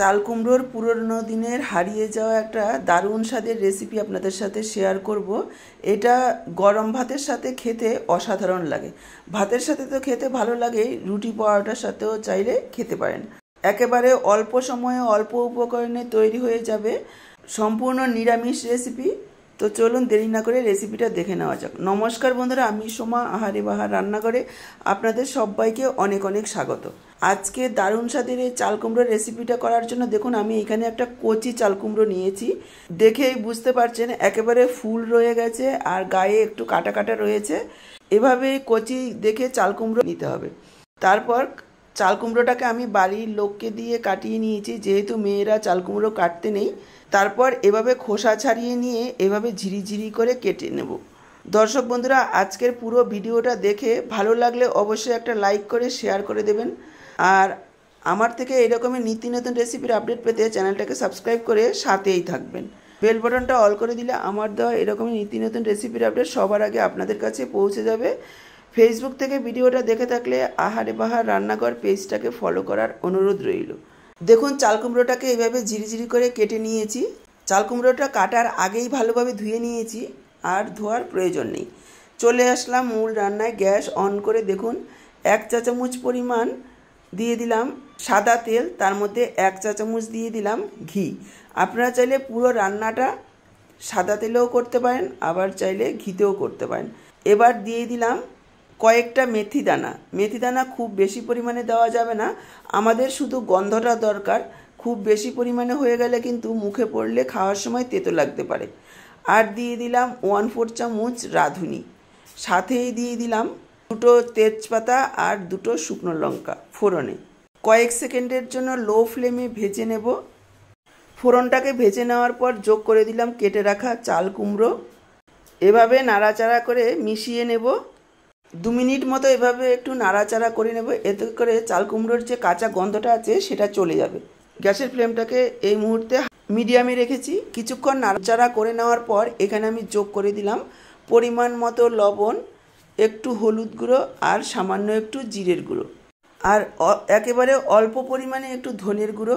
চাল কুমড়োর পুরনো দিনের হারিয়ে যাওয়া একটা দারুণ স্বাদের রেসিপি আপনাদের সাথে শেয়ার করব এটা গরম ভাতের সাথে খেতে অসাধারণ লাগে ভাতের সাথে তো খেতে ভালো লাগে রুটি পরোটার সাথেও চাইলে খেতে পারেন একেবারে অল্প সময়ে অল্প উপকরণে তৈরি হয়ে যাবে সম্পূর্ণ নিরামিষ রেসিপি তো চলুন দেরি না করে রেসিপিটা দেখে নেওয়া যাক নমস্কার বন্ধুরা আমি সোমা আহারে বাহার রান্নাঘরে আপনাদের সবাইকে অনেক অনেক স্বাগত আজকে দারুণ স্বাদের এই চাল কুমড়োর রেসিপিটা করার জন্য দেখুন আমি এখানে একটা কচি চাল কুমড়ো নিয়েছি দেখেই বুঝতে পারছেন একেবারে ফুল রয়ে গেছে আর গায়ে একটু কাটা কাটা রয়েছে এভাবে কচি দেখে চাল কুমড়ো নিতে হবে তারপর চাল কুমড়োটাকে আমি বাড়ির লোককে দিয়ে কাটিয়ে নিয়েছি যেহেতু মেয়েরা চাল কুমড়ো কাটতে নেই তারপর এভাবে খোসা ছাড়িয়ে নিয়ে এভাবে ঝিরিঝিরি করে কেটে নেব দর্শক বন্ধুরা আজকের পুরো ভিডিওটা দেখে ভালো লাগলে অবশ্যই একটা লাইক করে শেয়ার করে দেবেন আর আমার থেকে এরকমই নিত্য নতুন রেসিপির আপডেট পেতে চ্যানেলটাকে সাবস্ক্রাইব করে সাথেই থাকবেন বেল বাটনটা অল করে দিলে আমার দেওয়া এরকমই নিত্য নতুন রেসিপির আপডেট সবার আগে আপনাদের কাছে পৌঁছে যাবে ফেসবুক থেকে ভিডিওটা দেখে থাকলে আহারে বাহার রান্নাঘর পেজটাকে ফলো করার অনুরোধ রইল দেখুন চাল কুমড়োটাকে এইভাবে ঝিরিঝিরি করে কেটে নিয়েছি চাল কুমড়োটা কাটার আগেই ভালোভাবে ধুয়ে নিয়েছি আর ধোয়ার প্রয়োজন নেই চলে আসলাম মূল রান্নায় গ্যাস অন করে দেখুন এক চা চামচ পরিমাণ দিয়ে দিলাম সাদা তেল তার মধ্যে এক চা চামচ দিয়ে দিলাম ঘি আপনারা চাইলে পুরো রান্নাটা সাদা তেলেও করতে পারেন আবার চাইলে ঘিতেও করতে পারেন এবার দিয়ে দিলাম কয়েকটা মেথি দানা মেথি দানা খুব বেশি পরিমাণে দেওয়া যাবে না আমাদের শুধু গন্ধটা দরকার খুব বেশি পরিমাণে হয়ে গেলে কিন্তু মুখে পড়লে খাওয়ার সময় তেতো লাগতে পারে আর দিয়ে দিলাম ওয়ান ফোর চামচ রাঁধুনি সাথেই দিয়ে দিলাম দুটো তেজপাতা আর দুটো শুকনো লঙ্কা ফোড়নে কয়েক সেকেন্ডের জন্য লো ফ্লেমে ভেজে নেব ফোড়নটাকে ভেজে নেওয়ার পর যোগ করে দিলাম কেটে রাখা চাল কুমড়ো এভাবে নাড়াচাড়া করে মিশিয়ে নেব দু মিনিট মতো এভাবে একটু নাড়াচাড়া করে নেব এতে করে চাল কুমড়োর যে কাঁচা গন্ধটা আছে সেটা চলে যাবে গ্যাসের ফ্লেমটাকে এই মুহূর্তে মিডিয়ামে রেখেছি কিছুক্ষণ নাড়াচাড়া করে নেওয়ার পর এখানে আমি যোগ করে দিলাম পরিমাণ মতো লবণ একটু হলুদ গুঁড়ো আর সামান্য একটু জিরের গুঁড়ো আর একেবারে অল্প পরিমাণে একটু ধনের গুঁড়ো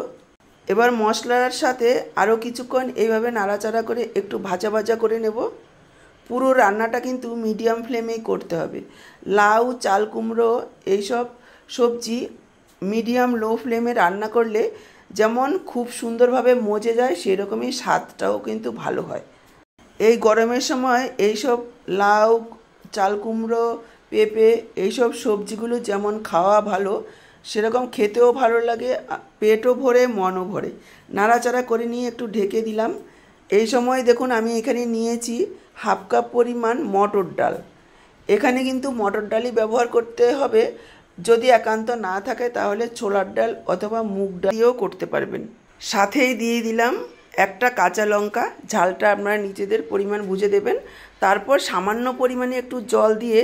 এবার মশলার সাথে আরও কিছুক্ষণ এইভাবে নাড়াচাড়া করে একটু ভাজা ভাজা করে নেব পুরো রান্নাটা কিন্তু মিডিয়াম ফ্লেমেই করতে হবে লাউ চাল কুমড়ো এইসব সবজি মিডিয়াম লো ফ্লেমে রান্না করলে যেমন খুব সুন্দরভাবে মজে যায় সেরকমই স্বাদটাও কিন্তু ভালো হয় এই গরমের সময় এইসব লাউ চাল কুমড়ো পেঁপে এইসব সবজিগুলো যেমন খাওয়া ভালো সেরকম খেতেও ভালো লাগে পেটও ভরে মনও ভরে নাড়াচাড়া করে নিয়ে একটু ঢেকে দিলাম এই সময় দেখুন আমি এখানে নিয়েছি হাফ কাপ পরিমাণ মটর ডাল এখানে কিন্তু মটর ডালই ব্যবহার করতে হবে যদি একান্ত না থাকে তাহলে ছোলার ডাল অথবা মুগ ডাল দিয়েও করতে পারবেন সাথেই দিয়ে দিলাম একটা কাঁচা লঙ্কা ঝালটা আপনারা নিজেদের পরিমাণ বুঝে দেবেন তারপর সামান্য পরিমাণে একটু জল দিয়ে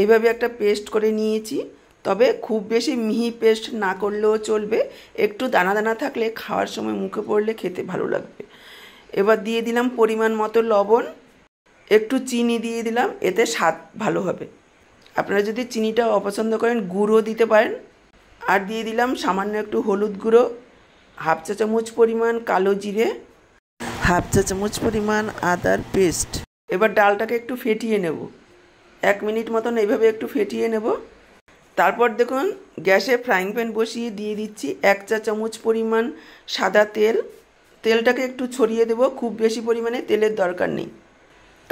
এইভাবে একটা পেস্ট করে নিয়েছি তবে খুব বেশি মিহি পেস্ট না করলেও চলবে একটু দানা দানা থাকলে খাওয়ার সময় মুখে পড়লে খেতে ভালো লাগবে এবার দিয়ে দিলাম পরিমাণ মতো লবণ একটু চিনি দিয়ে দিলাম এতে স্বাদ ভালো হবে আপনারা যদি চিনিটা অপছন্দ করেন গুঁড়ো দিতে পারেন আর দিয়ে দিলাম সামান্য একটু হলুদ গুঁড়ো হাফ চা চামচ পরিমাণ কালো জিরে হাফ চা চামচ পরিমাণ আদার পেস্ট এবার ডালটাকে একটু ফেটিয়ে নেব এক মিনিট মতন এইভাবে একটু ফেটিয়ে নেব তারপর দেখুন গ্যাসে ফ্রাইং প্যান বসিয়ে দিয়ে দিচ্ছি এক চা চামচ পরিমাণ সাদা তেল তেলটাকে একটু ছড়িয়ে দেব খুব বেশি পরিমাণে তেলের দরকার নেই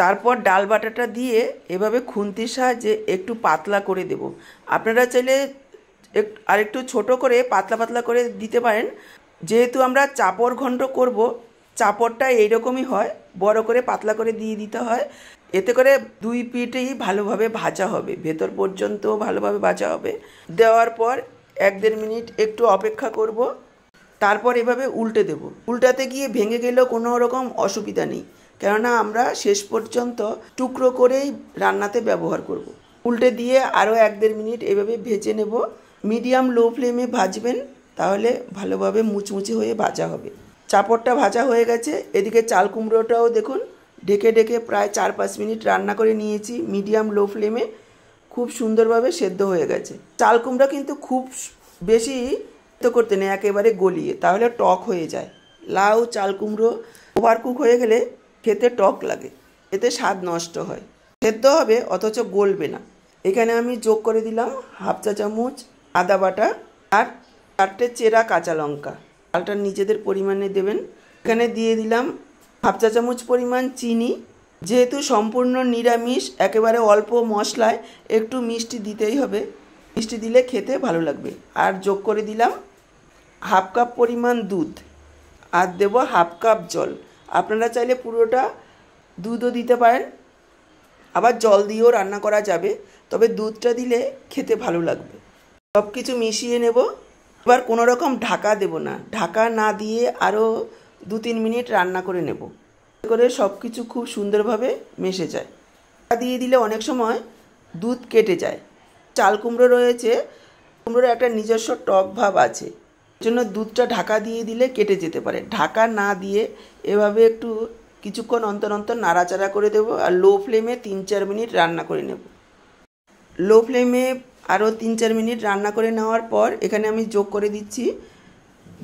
তারপর ডাল বাটাটা দিয়ে এভাবে খুন্তির সাহায্যে একটু পাতলা করে দেব আপনারা চাইলে আর একটু ছোট করে পাতলা পাতলা করে দিতে পারেন যেহেতু আমরা চাপড় ঘণ্ট করব চাপড়টা এইরকমই হয় বড় করে পাতলা করে দিয়ে দিতে হয় এতে করে দুই পিঠেই ভালোভাবে ভাজা হবে ভেতর পর্যন্ত ভালোভাবে ভাজা হবে দেওয়ার পর এক দেড় মিনিট একটু অপেক্ষা করব তারপর এভাবে উল্টে দেব উল্টাতে গিয়ে ভেঙে গেলেও কোনো রকম অসুবিধা নেই কেননা আমরা শেষ পর্যন্ত টুকরো করেই রান্নাতে ব্যবহার করব। উল্টে দিয়ে আরও এক দেড় মিনিট এভাবে ভেজে নেব মিডিয়াম লো ফ্লেমে ভাজবেন তাহলে ভালোভাবে মুচমুচে হয়ে ভাজা হবে চাপড়টা ভাজা হয়ে গেছে এদিকে চাল কুমড়োটাও দেখুন ঢেকে ঢেকে প্রায় চার পাঁচ মিনিট রান্না করে নিয়েছি মিডিয়াম লো ফ্লেমে খুব সুন্দরভাবে সেদ্ধ হয়ে গেছে চাল কুমড়া কিন্তু খুব বেশি তো করতে নেই একেবারে গলিয়ে তাহলে টক হয়ে যায় লাউ চাল কুমড়ো ওভার কুক হয়ে গেলে খেতে টক লাগে এতে স্বাদ নষ্ট হয় সেদ্ধ হবে অথচ গলবে না এখানে আমি যোগ করে দিলাম হাফ চা চামচ আদা বাটা আর চারটে চেরা কাঁচা লঙ্কা চালটা নিজেদের পরিমাণে দেবেন এখানে দিয়ে দিলাম হাফ চা চামচ পরিমাণ চিনি যেহেতু সম্পূর্ণ নিরামিষ একেবারে অল্প মশলায় একটু মিষ্টি দিতেই হবে মিষ্টি দিলে খেতে ভালো লাগবে আর যোগ করে দিলাম হাফ কাপ পরিমাণ দুধ আর দেবো হাফ কাপ জল আপনারা চাইলে পুরোটা দুধও দিতে পারেন আবার জল দিয়েও রান্না করা যাবে তবে দুধটা দিলে খেতে ভালো লাগবে সব কিছু মিশিয়ে নেব এবার কোনো রকম ঢাকা দেব না ঢাকা না দিয়ে আরও দু তিন মিনিট রান্না করে নেব করে সব কিছু খুব সুন্দরভাবে মেশে যায় দিয়ে দিলে অনেক সময় দুধ কেটে যায় চাল কুমড়ো রয়েছে কুমড়োর একটা নিজস্ব টক ভাব আছে জন্য দুধটা ঢাকা দিয়ে দিলে কেটে যেতে পারে ঢাকা না দিয়ে এভাবে একটু কিছুক্ষণ অন্তর অন্তর নাড়াচাড়া করে দেব আর লো ফ্লেমে তিন চার মিনিট রান্না করে নেব লো ফ্লেমে আরও তিন চার মিনিট রান্না করে নেওয়ার পর এখানে আমি যোগ করে দিচ্ছি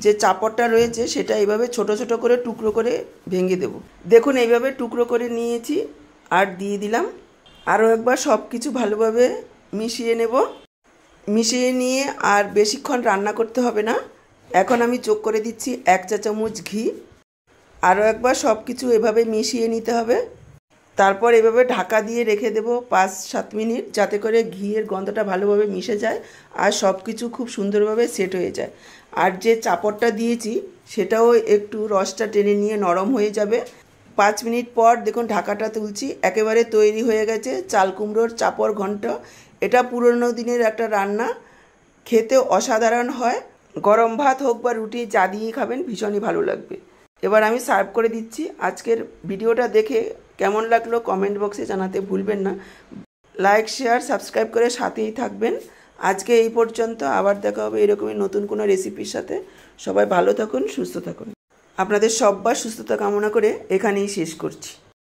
যে চাপড়টা রয়েছে সেটা এইভাবে ছোট ছোট করে টুকরো করে ভেঙে দেব দেখুন এইভাবে টুকরো করে নিয়েছি আর দিয়ে দিলাম আরও একবার সব কিছু ভালোভাবে মিশিয়ে নেব মিশিয়ে নিয়ে আর বেশিক্ষণ রান্না করতে হবে না এখন আমি যোগ করে দিচ্ছি এক চা চামচ ঘি আরও একবার সব কিছু এভাবে মিশিয়ে নিতে হবে তারপর এভাবে ঢাকা দিয়ে রেখে দেব পাঁচ সাত মিনিট যাতে করে ঘিয়ের গন্ধটা ভালোভাবে মিশে যায় আর সব কিছু খুব সুন্দরভাবে সেট হয়ে যায় আর যে চাপড়টা দিয়েছি সেটাও একটু রসটা টেনে নিয়ে নরম হয়ে যাবে পাঁচ মিনিট পর দেখুন ঢাকাটা তুলছি একেবারে তৈরি হয়ে গেছে চাল কুমড়োর চাপড় ঘন্ট এটা পুরনো দিনের একটা রান্না খেতে অসাধারণ হয় গরম ভাত হোক বা রুটি চা দিয়েই খাবেন ভীষণই ভালো লাগবে এবার আমি সার্ভ করে দিচ্ছি আজকের ভিডিওটা দেখে কেমন লাগলো কমেন্ট বক্সে জানাতে ভুলবেন না লাইক শেয়ার সাবস্ক্রাইব করে সাথেই থাকবেন আজকে এই পর্যন্ত আবার দেখা হবে এরকমই নতুন কোনো রেসিপির সাথে সবাই ভালো থাকুন সুস্থ থাকুন আপনাদের সব্বার সুস্থতা কামনা করে এখানেই শেষ করছি